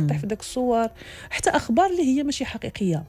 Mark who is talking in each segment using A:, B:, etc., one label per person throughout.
A: كطيح في داك الصور حتى اخبار
B: اللي هي ماشي حقيقيه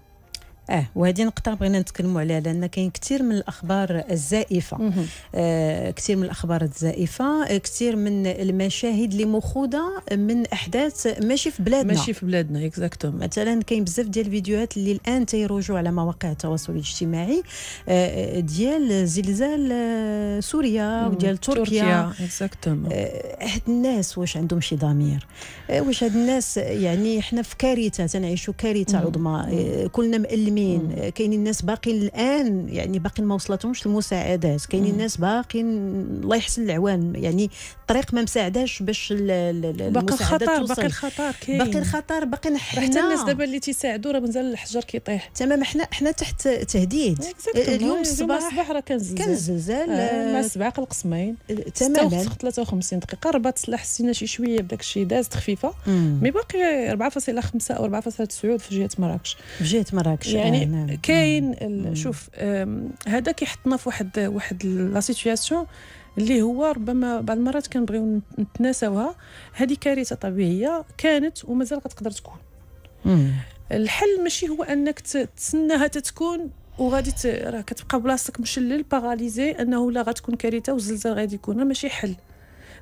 B: اه وهذه نقطه بغينا نتكلموا عليها لان كاين كثير من الاخبار الزائفه آه كثير من الاخبار الزائفه كثير من المشاهد اللي مخوضه من احداث ماشي في بلادنا ماشي في
A: بلادنا اكزاكتوم
B: مثلا كاين بزاف ديال الفيديوهات اللي الان تيروجوا على مواقع التواصل الاجتماعي آه ديال زلزال اه، سوريا وديال تركيا اكزاكتوم آه هاد الناس واش عندهم شي ضمير آه واش هاد الناس يعني حنا في كارثه تنعيشوا كارثه عظمى آه كلنا مألمين متالمين كاينين الناس باقي الان يعني باقي ما وصلتهمش المساعدات كاينين الناس باقي الله يحسن العوان يعني الطريق ما مساعداش باش باقي الخطر باقي الخطر
A: كاين باقي الخطر باقي حتى الناس دابا اللي تيساعدوا راه مازال الحجر كيطيح تمام حنا حنا تحت تهديد آه، آه، اليوم الصباح الصباح راه كان زلزال كان زلزال آه, آه، مع سبعه القسمين تماما 53 دقيقه رباط صلاح حسينا شي شويه بداك الشيء دازت خفيفه مي باقي 4.5 او 4.9 في جهه مراكش
B: في جهه مراكش يعني نعم، نعم.
A: كاين شوف هذا كيحطنا في واحد واحد لا سيتوياسيون اللي هو ربما بعض المرات كنبغيو نتناساوها هذه كارثه طبيعيه كانت ومازال غتقدر تكون الحل ماشي هو انك تسناها تتكون وغادي راه كتبقى بلاصتك مشلل باراليزي انه لا غتكون كارثه والزلزال غادي يكون ماشي حل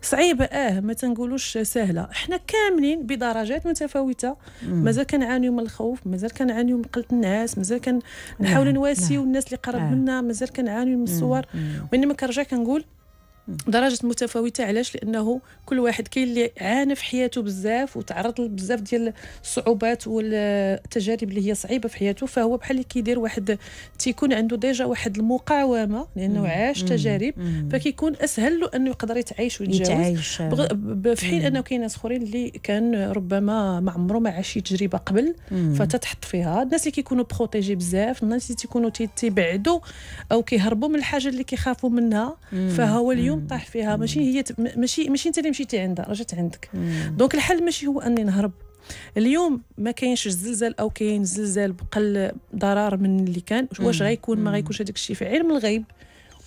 A: صعيبه اه ما تنقولوش سهله حنا كاملين بدرجات متفاوته مازال كنعانيو من الخوف مازال كنعانيو من قله الناس مازال كنحاولوا نعم، نواسيو نعم، الناس اللي قرب نعم. منا مازال كنعانيو من الصور وانما كنرجع كنقول درجه متفاوته علاش لانه كل واحد كاين اللي عانى في حياته بزاف وتعرض لبزاف ديال الصعوبات والتجارب اللي هي صعيبه في حياته فهو بحال اللي كيدير واحد تيكون عنده ديجا واحد المقاومه لانه عاش تجارب فكيكون اسهل له انه يقدر يتعايش ويتجاوز في حين انه كاين ناس اخرين اللي كان ربما ما عمره ما عاش شي تجربه قبل فتتحط فيها الناس اللي كيكونوا بروتيجي بزاف الناس اللي تيكونوا تيبعدوا او كيهربوا من الحاجه اللي كيخافوا منها فهو اليوم طاح فيها ماشي هي ماشي ماشي انت اللي مشيتي عندها رجعت عندك دونك الحل ماشي هو اني نهرب اليوم ما كاينش الزلزال او كاين زلزال بقل ضرر من اللي كان واش غيكون ما غيكونش هذاك الشيء في علم الغيب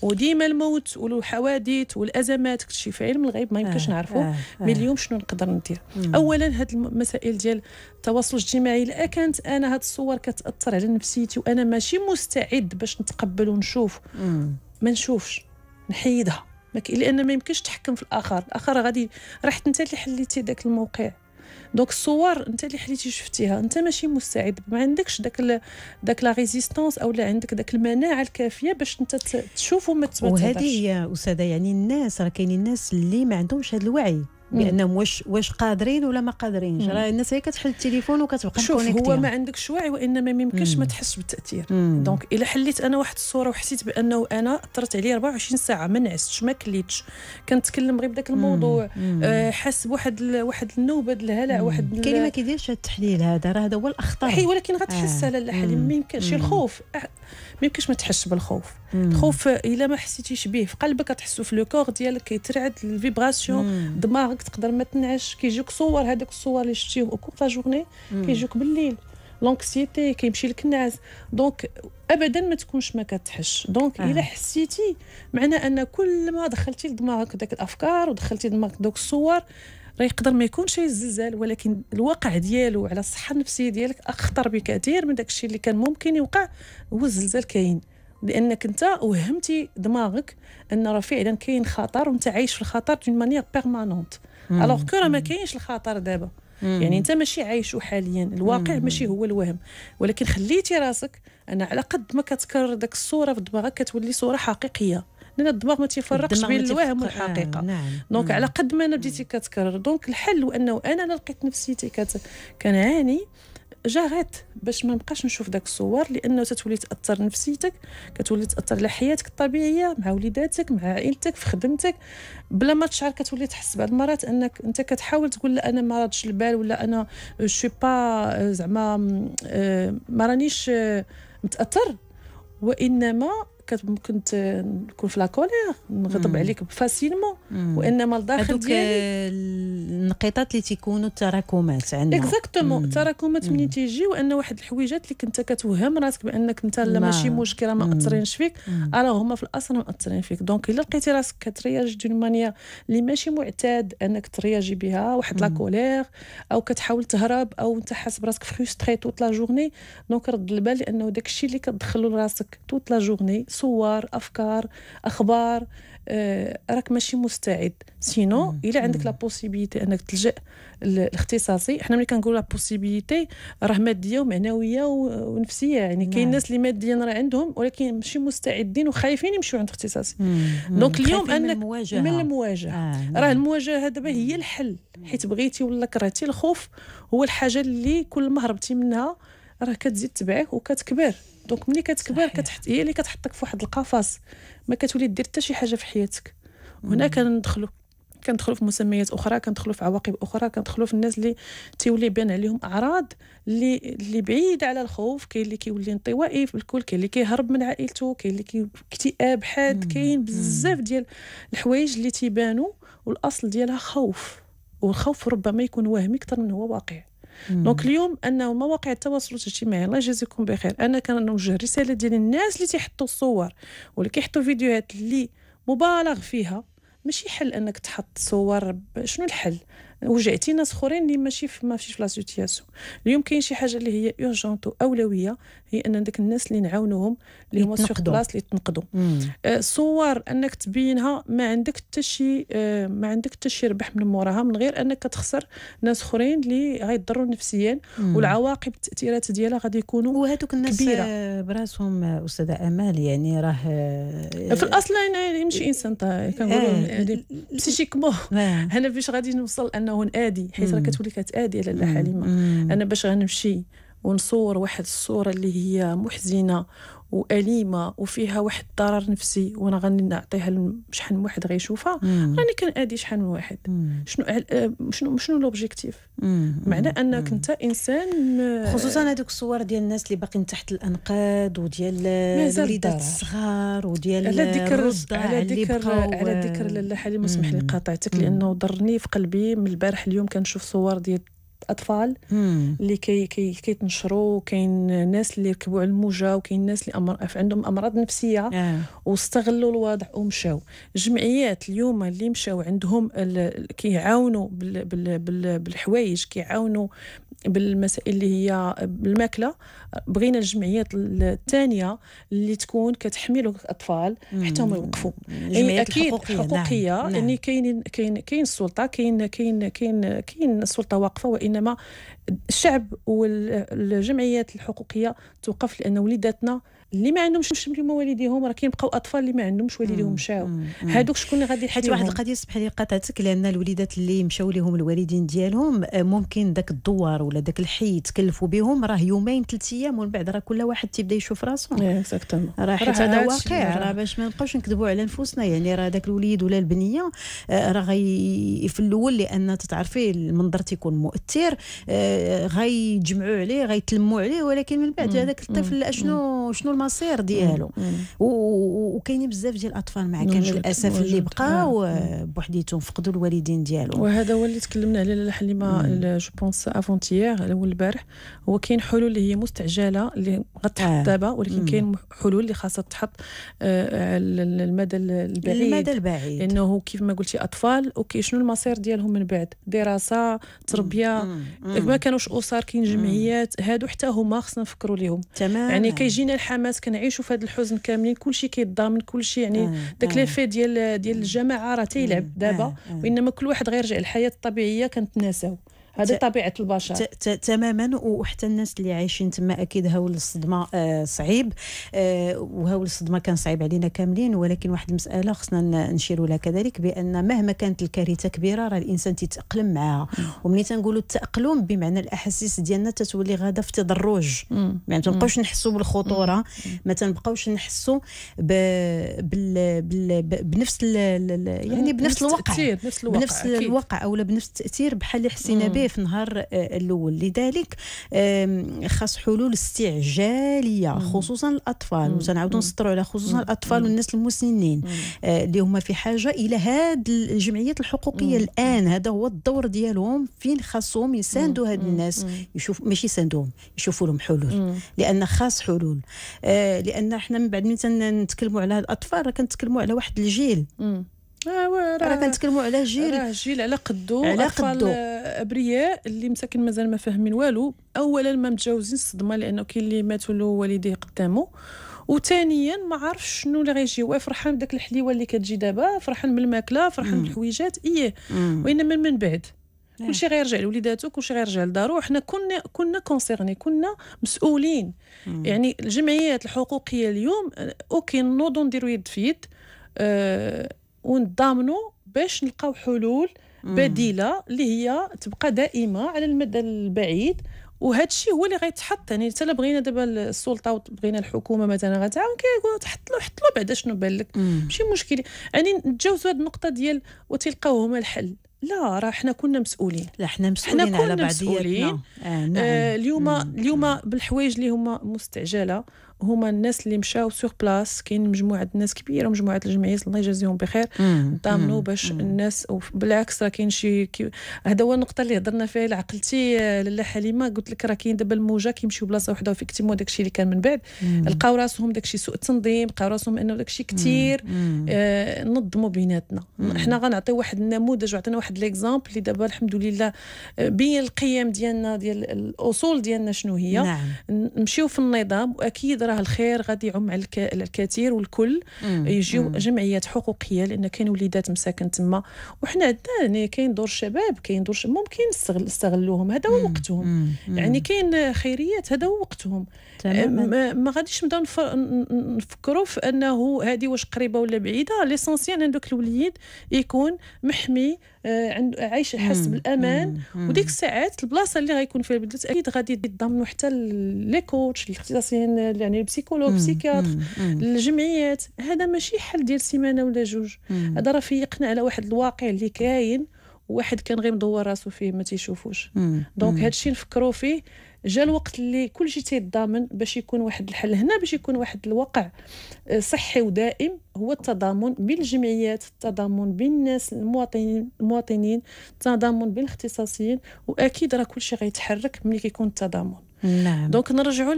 A: وديما الموت والحوادث والازمات كتشي في علم الغيب ما يمكنش آه، نعرفوه آه آه مي اليوم شنو نقدر ندير اولا هاد المسائل ديال التواصل الاجتماعي لا كانت انا هاد الصور كتاثر على نفسيتي وانا ماشي مستعد باش نتقبل ونشوف ما نشوفش نحيدها لان ما يمكنش تحكم في الاخر الاخر غادي رحت انت اللي حليتي داك الموقع دونك الصور انت اللي حليتي شفتيها انت ماشي مستعد ما عندكش داك ال... داك لا ريزيستانس اولا عندك داك المناعه الكافيه باش انت تشوف وما تتبعش وهذه هي
B: استاذه يعني الناس راه كاينين الناس اللي ما عندهمش هذا الوعي بانهم واش واش قادرين ولا ما قادرينش راه
A: الناس هي كتحل التليفون وكتبقى شوف هو ما عندكش وعي وانما ما يمكنش ما تحسش بالتاثير دونك الا حليت انا واحد الصوره وحسيت بانه انا اثرت عليه 24 ساعه ما نعستش ما كليتش كنتكلم غير بداك الموضوع آه حاس بواحد ال... واحد النوبه ديال الهلع واحد كاين ما كيديرش التحليل هذا راه هذا هو الاخطر حي ولكن غتحس آه. لاله ما يمكنش الخوف ما يمكنش ما تحسش بالخوف مم. الخوف الا ما حسيتيش به في قلبك كتحسو في لو كور ديالك كيترعد الفيبراسيون دماغك تقدر ما تنعش كيجيوك صور هذوك الصور اللي شفتيهم اوكوب لا جورني كيجيوك بالليل لونكسيتي كيمشي لك النعاس دونك ابدا ما تكونش ما كتحش دونك آه. الا حسيتي معنى ان كل ما دخلتي لدماغك داك الافكار ودخلتي لدماغك دوك الصور راه يقدر ما يكونش الزلزال ولكن الواقع ديالو على الصحه النفسيه ديالك اخطر بكثير من داكشي اللي كان ممكن يوقع هو الزلزال كاين لانك انت وهمتي دماغك ان راه فعلا كاين خطر وانت عايش في الخطر دون مانيير بيرمانونت الوغ كو راه ما كاينش الخطر دابا يعني انت ماشي عايشه حاليا الواقع ماشي هو الوهم ولكن خليتي راسك انا على قد ما كتكرر داك الصوره في دماغك كتولي صوره حقيقيه لان الدماغ ما تيفرقش بين الوهم والحقيقه آه، نعم. دونك على قد ما انا بديتي كتكرر دونك الحل هو انه انا لقيت نفسيتي كت... كنعاني جريت باش ما نبقاش نشوف داك الصور لانه تتولي تاثر نفسيتك كتولي تاثر على حياتك الطبيعيه مع وليداتك مع عائلتك في خدمتك بلا ما تشعر كتولي تحس بعض المرات انك انت كتحاول تقول لا انا ما رادش البال ولا انا شو با زعما آه، ما رانيش آه، متاثر وانما كنت تكون في لاكولير نغضب عليك فاسيلمون وانما الداخل ديالي النقيطات اللي تيكونوا التراكمات عندنا اكزاكتومون التراكمات منين تيجيو ان واحد الحويجات اللي كنت كتوهم راسك بانك انت لا ماشي مشكله ما اثرينش فيك راه هما في الاصل اثرين فيك دونك الا لقيتي راسك كترياجي دون مانيا اللي ماشي معتاد انك ترياجي بها واحد لاكولير او كتحاول تهرب او انت حاس براسك فريستري توت لا جورني دونك رد البال لانه الشيء اللي كتدخلو لراسك توت لا جورني صور افكار اخبار آه راك ماشي مستعد سينو الا عندك لا بوسيبيتي انك تلجا الاختصاصي حنا ملي كنقولوا لا بوسيبيتي راه ماديه ومعنويه ونفسيه يعني كاين نعم. ناس اللي ماديا راه عندهم ولكن ماشي مستعدين وخايفين يمشيو عند اختصاصي دونك اليوم انك من المواجهه من المواجهه آه نعم. راه المواجهه دابا هي الحل حيت بغيتي ولا كرهتي الخوف هو الحاجه اللي كل ما هربتي منها راه كتزيد تبعك وكتكبر دونك ملي كتكبر كتحط هي اللي كتحطك فواحد القفص ما كتولي دير حتى شي حاجه في حياتك وهنا كندخلوا كندخلوا في مسميات اخرى كندخلوا في عواقب اخرى كندخلوا في الناس اللي تيولي بان عليهم اعراض اللي اللي بعيده على الخوف كاين اللي كيولي انطوائي في الكل كاين اللي كيهرب من عائلته كاين اللي كي اكتئاب حاد كاين بزاف ديال الحوايج اللي تيبانوا والاصل ديالها خوف والخوف ربما يكون وهمي اكثر من هو واقعي دونك اليوم انه مواقع التواصل الاجتماعي الله يجازيكم بخير انا كنوجه رساله ديال الناس اللي تيحطوا صور واللي كيحطوا فيديوهات اللي مبالغ فيها ماشي حل انك تحط صور شنو الحل وجعتي ناس اخرين اللي ماشي في ماشي في لاسيتياسيون اليوم كاين شي حاجه اللي هي اورجونت واولويه هي ان داك الناس اللي نعاونوهم اللي هما سوغ بلاص اللي تنقدوا أه، صور انك تبينها ما عندك حتى شي أه، ما عندك حتى شي ربح من موراها من غير انك كتخسر ناس اخرين اللي غيضروا نفسيا والعواقب التاثيرات ديالها غادي يكونوا وهذوك الناس كبيرة.
B: آه، براسهم استاذه امال يعني راه في الاصل
A: انا ماشي انسان طيب، كنقولوا آه. يعني انا باش غادي نوصل انه نادي حيت راه كتولي كتادي على حليمه انا باش غنمشي ونصور واحد الصوره اللي هي محزنه واليمه وفيها واحد الضرر نفسي وانا غنعطيها شحال من واحد غيشوفها راني كنادي شحال من واحد آه، شنو شنو شنو لوبجيكتيف معناه انك انت انسان آه، خصوصا هذوك الصور ديال الناس اللي باقيين تحت الانقاض وديال الوليدات الصغار وديال على ذكر على ذكر على آه، ذكر لاله حليمه اسمح لي قاطعتك لانه ضرني في قلبي من البارح اليوم كنشوف صور ديال اطفال اللي كي كي كيتنشروا كاين ناس اللي ركبوا على الموجه وكاين ناس اللي أمر... عندهم امراض نفسيه آه. واستغلوا الوضع ومشاو الجمعيات اليوم اللي مشاو عندهم ال... كيعاونوا بال... بال... بالحوايج كيعاونوا بالمسائل اللي هي بالماكله بغينا الجمعيات الثانيه اللي تكون كتحمي الاطفال حتى هما يوقفوا يعني اكيد نعم، حقوقية, نعم. يعني كاين كاين كاين السلطه كاين كاين كاين كاين السلطه واقفه وانما الشعب والجمعيات الحقوقيه توقف لان وليداتنا اللي ما عندهمش مش والديهم راه كيبقاو اطفال اللي ما عندهمش والديهم مشاو هادوك شكون اللي غادي حيت واحد القضيه
B: سمح لي قطعتك لان الوليدات اللي مشاو ليهم الوالدين ديالهم آه، ممكن داك الدوار ولا داك الحي تكلفوا بهم راه يومين ثلاث ايام ومن بعد راه كل واحد تيبدا يشوف راسه إيه، اكزاكتومون راه حيت هذا واقع راه باش ما نبقاوش نكذبوا على نفوسنا يعني راه داك الوليد ولا البنيه آه، راه غي في الاول لان تتعرفي المنظر تيكون مؤثر آه، غيجمعوا عليه غيتلموا عليه ولكن من بعد هذاك الطفل شنو شنو المصير ديالو وكاينين بزاف ديال الاطفال مع كامل الاسف اللي بقاو آه. بوحديتهم فقدوا الوالدين ديالهم
A: وهذا هو اللي تكلمنا عليه لاله حليمه جو بونس افونتيير الاول البارح هو كاين حلول اللي هي مستعجله اللي غتحط آه. دابا ولكن كاين حلول اللي خاصها تحط آه، على المدى البعيد المدى البعيد لانه كيف ما قلتي اطفال اوكي شنو المصير ديالهم من بعد دراسه تربيه ما كانوش اسر كاين جمعيات هادو حتى هما خصنا نفكروا ليهم تمام يعني كيجينا الحماس الناس كنعيشوا في هذا الحزن كاملين كلشي كيتضامن كلشي يعني آه، داك آه. ليفي ديال ديال الجماعه راه تيلعب آه، دابا وانما كل واحد غيرجع الحياه للحياه الطبيعيه كنتناساو هذه طبيعه البشر
B: تماما وحتى الناس اللي عايشين تما اكيد هول الصدمه آه صعيب آه وهول الصدمه كان صعيب علينا كاملين ولكن واحد المساله خصنا نشيروا لها كذلك بان مهما كانت الكارثه كبيره راه الانسان تيتاقلم معاها وملي تنقولوا التاقلم بمعنى الاحاسيس ديالنا تتولي غاده في تدرج يعني تنبقاوش نحسوا بالخطوره ما تنبقاوش نحسوا بال... بال... بنفس يعني بنفس الوقع نفس الوقع بنفس الوقع اولا بنفس التاثير بحال اللي حسينا به عليه في النهار آه، الاول لذلك خاص حلول استعجاليه خصوصا الاطفال وتنعاودوا نسطروا على خصوصا الاطفال والناس المسنين آه، اللي هما في حاجه الى هذه الجمعيات الحقوقيه الان هذا هو الدور ديالهم فين خاصهم يساندوا هاد الناس يشوف ماشي يساندوهم يشوفوا لهم حلول لان خاص حلول آه، لان احنا من بعد ما نتكلموا على الاطفال راه كنتكلموا على واحد الجيل
A: آه، راه كنتكلموا على جيل جيل على قدو على قدو ابرياء اللي مساكن مازال ما فاهمين والو اولا ما متجاوزين الصدمه لانه كاين اللي ماتوا له والديه قدامه وثانيا ما عارف شنو اللي غيجي هو فرحان بداك الحليوه اللي كتجي دابا فرحان بالماكله فرحان بالحويجات ايه وانما من بعد إيه. كلشي غيرجع لوليداتو كلشي غيرجع لدارو حنا كنا كنا كونسيرني كنا مسؤولين مم. يعني الجمعيات الحقوقيه اليوم آه، اوكي نوضوا نديروا يد في يد آه ونضامنوا باش نلقاو حلول بديله اللي هي تبقى دائمه على المدى البعيد وهذا الشيء هو اللي غيتحط يعني حتى بغينا دابا السلطه وبغينا الحكومه مثلا غتعاون كيقولوا تحط له حط له بعدا شنو بان لك ماشي مشكل يعني نتجاوزوا هذه النقطه ديال وتلقاو هما الحل لا راه حنا كنا مسؤولين لا حنا مسؤولين حنا كنا على بعضياتنا آه نعم. آه اليوم اليوم بالحوايج اللي هما مستعجله هما الناس اللي مشاو سور بلاس كاين مجموعه ناس كبيره مجموعه الجمعيات الله يجازيهم بخير ضامنوا باش مم. الناس بالعكس راه كاين شي هذا هو النقطه اللي هضرنا فيها لعقلتي آه، لاله حليمه قلت لك راه كاين دابا الموجه كيمشيو بلاصه وحده وفيكتيمو الشيء اللي كان من بعد لقاو راسهم داك الشيء سوء تنظيم لقاو راسهم انه داك الشيء كثير آه نظموا بيناتنا حنا غنعطيو واحد النموذج وعطينا واحد ليكزامبل اللي دابا الحمد لله آه، بين القيم ديالنا ديال الاصول ديالنا شنو هي نعم. نمشيو في النظام واكيد راه الخير غادي يعم على الكثير والكل يجيو جمعيات حقوقيه لان كاين وليدات مساكن تما وحنا عندنا يعني كاين دور شباب كاين دور شباب ممكن نستغلوهم هذا هو وقتهم يعني كاين خيريات هذا هو وقتهم ما غاديش نبداو نفكروا في انه هذه واش قريبه ولا بعيده ليسونسيال ان دوك الوليد يكون محمي آه، عنده عايش حاس بالامان وديك الساعات البلاصه اللي غيكون فيها البنت اكيد غادي يتضمنوا حتى لي كوتش الاختصاصيين يعني البسيكولوج بسيكياتر الجمعيات هذا ماشي حل ديال سيمانه ولا جوج هذا راه فيقنا على واحد الواقع اللي كاين واحد كان غير مدور راسو فيه ما تيشوفوش دونك هادشي نفكروا فيه جا الوقت اللي كلشي تيتضامن باش يكون واحد الحل هنا باش يكون واحد الواقع آه، صحي ودائم هو التضامن بين الجمعيات التضامن بين الناس المواطنين المواطنين التضامن بين الاختصاصيين واكيد راه كلشي غيتحرك ملي كيكون التضامن
B: نعم دونك
A: نرجعوا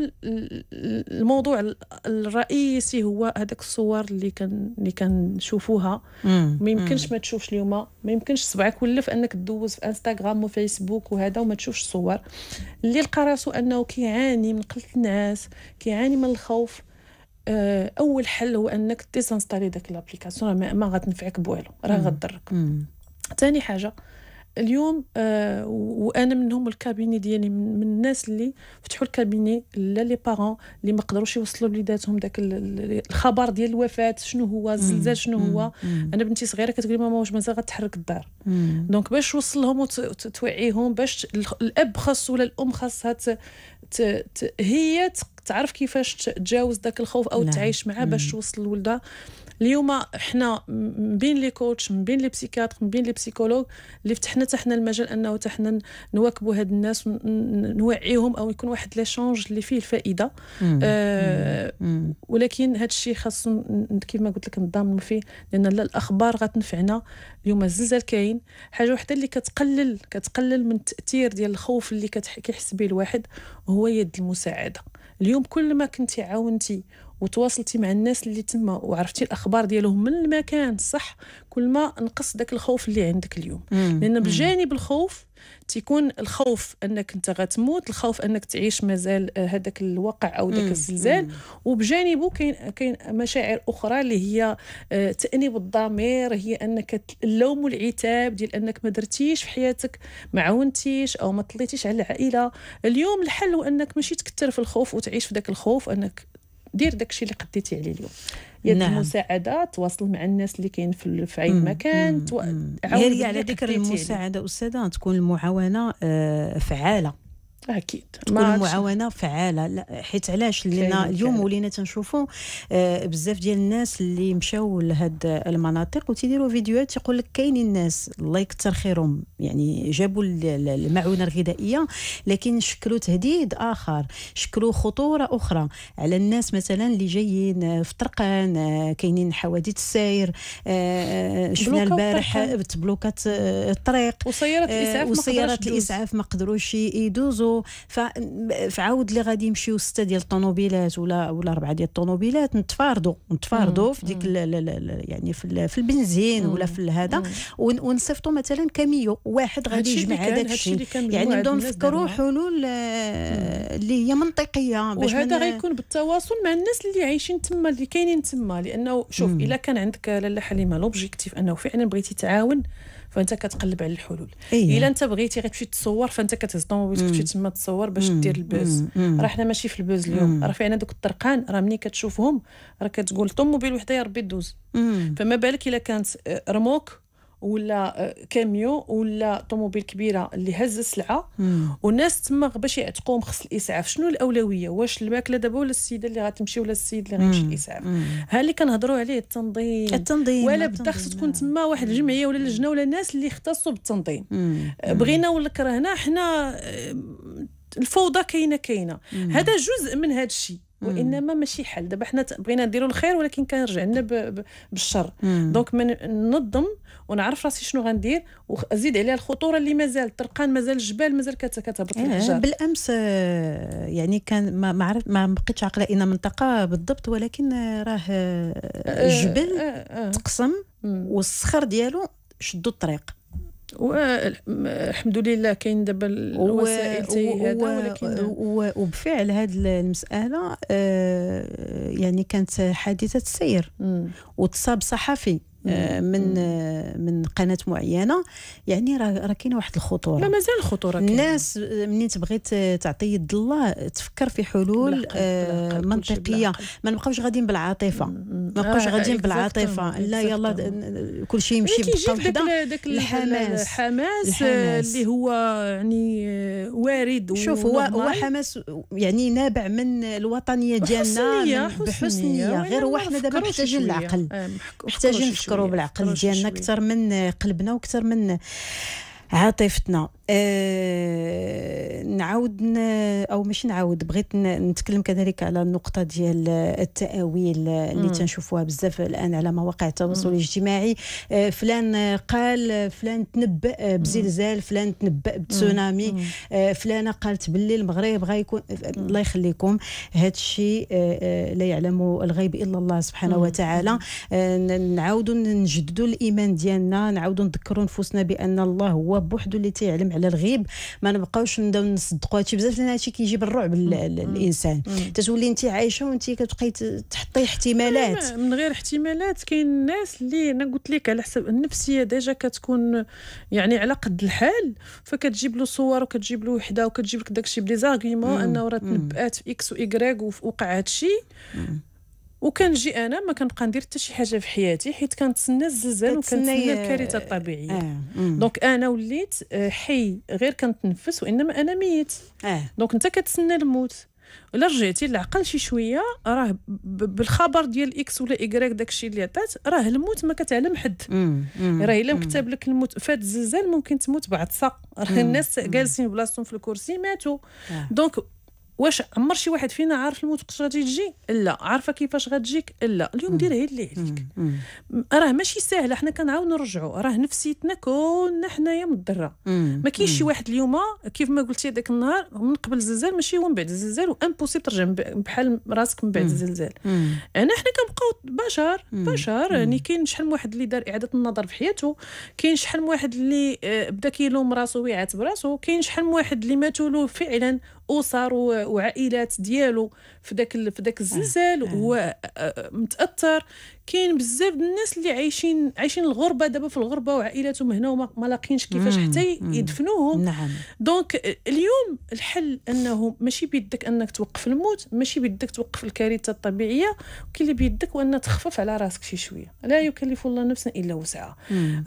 A: الموضوع الرئيسي هو هذاك الصور اللي كان اللي كنشوفوها
B: ما يمكنش
A: ما تشوفش اليوم ما يمكنش صبعك ولف انك تدوز في انستغرام وفيسبوك وهذا وما تشوفش الصور اللي لقى راسو انه كيعاني من قله النعاس كيعاني من الخوف آه، اول حل هو انك ديزانستالي داك لابليكاسيون ما غتنفعك بوالو راه غتضرك ثاني حاجه اليوم آه وانا منهم الكابيني ديالي من الناس اللي فتحوا الكابيني لا لي بارون اللي ما قدروش يوصلوا لوليداتهم داك الخبر ديال الوفاه شنو هو الزلزال شنو هو انا بنتي صغيره كتقول لي ماما واش مازال غتحرك الدار دونك باش توصلهم وتوعيهم باش الاب خاص ولا الام خاصها هي تعرف كيفاش تتجاوز داك الخوف او نعم. تعيش معاه باش توصل لولدها اليوم احنا من بين لي كوتش من بين لي بسيكاتر من بين لي بسيكولوج اللي فتحنا تحنا المجال انه تحنا نواكبوا هاد الناس نوعيهم او يكون واحد ليشونج اللي فيه الفائده آه ولكن هاد الشيء خاص ما قلت لك نضامنوا فيه لان الاخبار غتنفعنا اليوم الزلزال كاين حاجه وحده اللي كتقلل كتقلل من التاثير ديال الخوف اللي كيحس به الواحد هو يد المساعده اليوم كل ما كنتي عاونتي وتواصلتي مع الناس اللي تما وعرفتي الاخبار ديالهم من المكان صح كل ما نقص داك الخوف اللي عندك اليوم مم. لان بجانب الخوف تيكون الخوف انك انت غتموت الخوف انك تعيش مازال آه، هذاك الواقع او ذاك الزلزال وبجانبه كاين كاين مشاعر اخرى اللي هي آه، تانيب الضمير هي انك اللوم والعتاب ديال انك ما درتيش في حياتك ما عاونتيش او ما طليتيش على العائله اليوم الحل هو انك ماشي تكثر في الخوف وتعيش في ذاك الخوف انك دير داكشي اللي قديتي عليه اليوم يا نعم. المساعده تواصل مع الناس اللي كاين في في عين مكان تو... على ذكر المساعده
B: استاذه تكون المعاونه آه، فعاله اكيد تكون المعاونه فعاله حيت علاش لان اليوم ولينا تنشوفوا آه، بزاف ديال الناس اللي مشاو لهاد المناطق وتيديروا فيديوهات تيقول لك كاينين الناس الله يكثر خيرهم يعني جابوا المعونه الغذائيه لكن شكلوا تهديد اخر شكلوا خطوره اخرى على الناس مثلا اللي جايين آه، في طرقان آه، كاينين حوادث السير شفنا البارح تبلوكات الطريق وسيارات الاسعاف وسيارات الاسعاف ما قدروش يدوزوا فعاود اللي غادي يمشيو سته ديال الطوموبيلات ولا ولا اربعه ديال الطوموبيلات نتفاردوا نتفاردوا في ديك يعني في, في البنزين ولا في هذا ونصيفطوا مثلا كاميو واحد غادي يجمع هذاك الشيء يعني نبداو نفكروا حلول آه، اللي هي منطقيه باش وهذا غيكون
A: بالتواصل مع الناس اللي عايشين تما اللي كاينين تما لانه شوف الا كان عندك لاله حليمه لوبجيكتيف انه فعلا بغيتي تعاون فانت كتقلب على الحلول إيه. الا انت بغيتي غير تمشي تصور فانت كتهز طوموبيلك تمشي تما تصور باش دير البوز راه حنا ماشي في البوز اليوم راه فعلا دوك الطرقان راه ملي كتشوفهم راه كتقول طوموبيل وحده يا ربي دوز فما بالك الا كانت آه، رموك ولا آه، كاميو ولا طوموبيل كبيره اللي هز السلعه والناس تما باش يعتقوهم خص الاسعاف شنو الاولويه واش الماكله دابا ولا السيده اللي غتمشي ولا السيد اللي غيمشي الاسعاف ها اللي كنهضروا عليه التنظيم التنظيم ولا بدا خص تكون تما واحد الجمعيه ولا لجنه ولا ناس اللي يختصوا بالتنظيم آه، بغينا ولا كرهنا حنا آه، الفوضى كاينه كاينه هذا جزء من هذا الشيء وانما ماشي حل دابا حنا بغينا نديروا الخير ولكن كنرجع لنا بالشر دونك ننظم ونعرف راسي شنو غندير وازيد عليها الخطوره اللي مازال الطرقان مازال الجبال مازال كتهبط إيه، الحجر بالامس
B: آه، يعني كان ما عرفت ما بقيتش عاقله اين منطقه بالضبط ولكن
A: راه الجبل آه، آه، تقسم والصخر ديالو شدوا الطريق والحمد لله كاين دابا الوسائل هذا ولكن
B: وبفعل هذه المساله آه، يعني كانت حادثه سير وتصاب صحفي آه، من من قناه معينه يعني راه كاينه واحد الخطوره لا مازال خطوره كاينه الناس منين تبغي تعطي يد الله تفكر في حلول آه، منطقيه ما نبقاوش غاديين بالعاطفه ما نبقاوش آه، غاديين بالعاطفه لا يلا كل شيء يمشي بخطوه وحده داك الحماس الحماس اللي
A: هو يعني وارد شوف هو هو حماس
B: يعني نابع من الوطنيه ديالنا بحسنيه, غير هو حنا دابا محتاجين العقل محتاجين نفكروا نفكروا بالعقل ديالنا اكثر من قلبنا واكثر من عاطفتنا آه نعاود او مش نعاود بغيت نتكلم كذلك على النقطه ديال التاويل اللي تنشوفوها بزاف الان على مواقع التواصل الاجتماعي آه، فلان قال فلان تنبأ آه، بزلزال فلان تنبأ بتسونامي آه، فلانه قالت باللي المغرب غيكون الله يخليكم هذا الشيء لا يعلم الغيب الا الله سبحانه وتعالى نعاودوا نجددوا الايمان ديالنا نعاودوا نذكروا نفوسنا بان الله هو بوحده اللي تيعلم على الغيب ما نبقاوش نبداو نصدقوا هادشي بزاف لان هادشي كيجيب الرعب للانسان تتولي انت عايشه وانت كتبقاي تحطي احتمالات آه،
A: من غير احتمالات كاين الناس اللي انا قلت لك على حسب النفسيه ديجا كتكون يعني على قد الحال فكتجيب له صور وكتجيب له وحده وكتجيب لك داكشي بلي زارغيمون انه راه تنبأت في اكس وايكغيك ووقع هادشي وكنجي انا ما كنبقى ندير حتى شي حاجه في حياتي حيت كنتسنى الزلزال وكنتسنى الكارثه الطبيعيه آه. دونك انا وليت آه، حي غير كنتنفس وانما انا ميت آه. دونك انت كتسنى الموت ولا رجعتي للعقل شي شويه راه بالخبر ديال اكس ولا ايكغيك داكشي اللي عطات راه الموت ما كتعلم حد راه الا مكتب لك الموت فات الزلزال ممكن تموت بعطسه راه الناس جالسين بلاصتهم في الكرسي ماتوا دونك آه. واش عمر شي واحد فينا عارف الموت وقت غادي تجي لا عارفه كيفاش غتجيك لا اليوم دير غير اللي عليك راه ماشي ساهله حنا كنعاود نرجعوا راه نفسيتنا كلنا حنايا مضره ما كاينش شي واحد اليوم كيف ما قلتي هذاك النهار من قبل الزلزال ماشي هو من بعد الزلزال وامبوسيبل ترجع بحال راسك من بعد الزلزال انا حنا كنبقاو بشر بشر يعني كاين شحال من واحد اللي دار اعاده النظر في حياته كاين شحال من واحد اللي آه، بدا كيلوم راسو ويعات براسو كاين شحال من واحد اللي ماتوا فعلا اسر وعائلات ديالو في ذاك في ذاك أه، الزلزال هو أه. آه، متاثر كاين بزاف الناس اللي عايشين عايشين الغربه دابا في الغربه وعائلاتهم هنا وما لاقينش كيفاش حتى يدفنوهم نعم. دونك اليوم الحل انه ماشي بيدك انك توقف الموت ماشي بيدك توقف الكارثه الطبيعيه كاين اللي بيدك وان تخفف على راسك شي شويه لا يكلف الله نفسا الا وسعها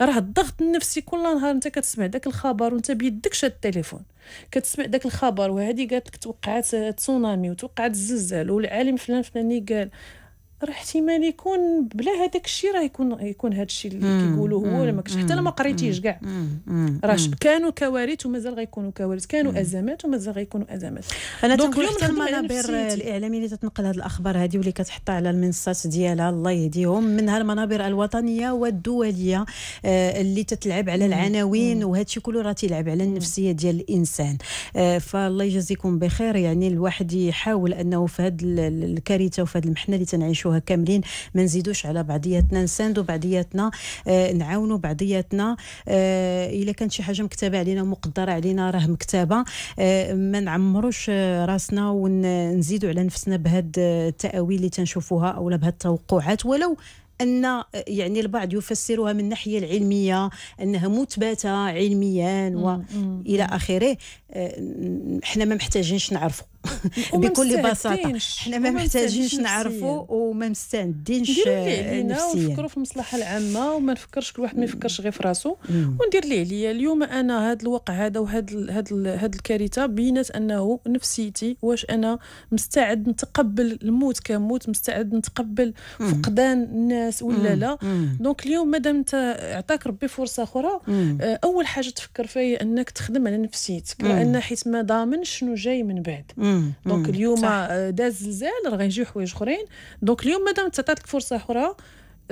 A: راه الضغط النفسي كل نهار انت كتسمع داك الخبر وانت بيدك شاد التليفون كتسمع داك الخبر وهذه قالت لك توقعات تسونامي وتوقعات الزلزال والعالم فلان فلاني قال راه احتمال يكون بلا هذاك الشيء راه يكون يكون هذا الشيء اللي كيقولوا هو ولا ما كنتش حتى انا ما قريتيش كاع راه كانوا كوارث ومازال غيكونوا كوارث كانوا ازمات ومازال غيكونوا ازمات انا تنقول حتى المنابر
B: الاعلاميه اللي تتنقل هذه الاخبار هذه واللي كتحطها على المنصات ديالها الله يهديهم منها المنابر الوطنيه والدوليه آه، اللي تتلعب على العناوين وهذا الشيء كله راه تيلعب على النفسيه ديال الانسان آه، فالله يجازيكم بخير يعني الواحد يحاول انه في هذه الكارثه وفي هذه المحنه اللي تنعيشوها نعيشوها كاملين ما نزيدوش على بعضياتنا نساندوا بعضياتنا آه نعاونوا بعضياتنا آه الا كانت شي حاجه مكتبه علينا ومقدره علينا راه مكتبه آه ما نعمروش آه، راسنا ونزيدوا على نفسنا بهاد آه، التاويل اللي تنشوفوها او بهاد التوقعات ولو ان آه، يعني البعض يفسرها من الناحيه العلميه انها مثبته علميا والى اخره حنا ما محتاجينش نعرفوا بكل بساطه حنا ما محتاجينش نعرفوا
A: وما مستندينش نفسيا ونفكروا في المصلحه العامه وما نفكرش كل واحد ما يفكرش غير في راسو وندير ليه عليا اليوم انا هذا الواقع هذا وهذا هذا الكارثه بينات انه نفسيتي واش انا مستعد نتقبل الموت كموت مستعد نتقبل فقدان الناس ولا لا دونك اليوم مادام انت عطاك ربي فرصه اخرى آه، اول حاجه تفكر فيها انك تخدم على نفسيتك لان حيت ما ضامنش شنو جاي من بعد دونك اليوم آه، داز زلزال راه غيجيو حوايج اخرين دونك اليوم مادام تعطات لك فرصه اخرى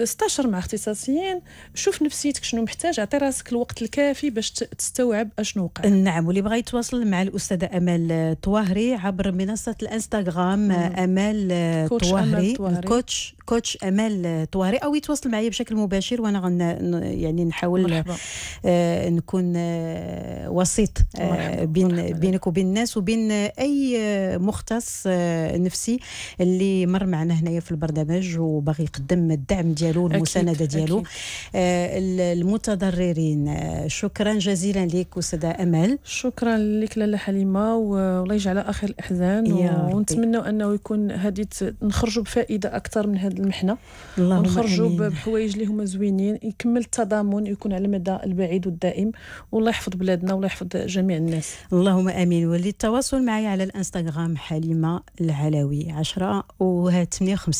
A: استشر مع اختصاصيين شوف نفسيتك شنو محتاج اعطي راسك الوقت الكافي باش تستوعب اشنو وقع نعم واللي بغى يتواصل مع الاستاذه امال
B: طواهري عبر منصه الانستغرام امال طواهري كوتش كوتش امال طواهري او يتواصل معي بشكل مباشر وانا غن يعني نحاول مرحبا. آه نكون آه وسيط آه بين مرحبا. بينك وبين الناس وبين اي مختص آه نفسي اللي مر معنا هنايا في البرنامج وباغي يقدم الدعم ديالو ديالو والمسانده ديالو آه المتضررين آه
A: شكرا جزيلا لك استاذه امل شكرا لك لاله حليمه والله يجعل اخر الاحزان ونتمنى انه يكون هذه نخرجوا بفائده اكثر من هذه المحنه ونخرجوا بحوايج اللي هما زوينين يكمل التضامن يكون على المدى البعيد والدائم والله يحفظ بلادنا والله يحفظ جميع الناس اللهم امين وللتواصل معي على
B: الانستغرام حليمه العلوي 10 و 58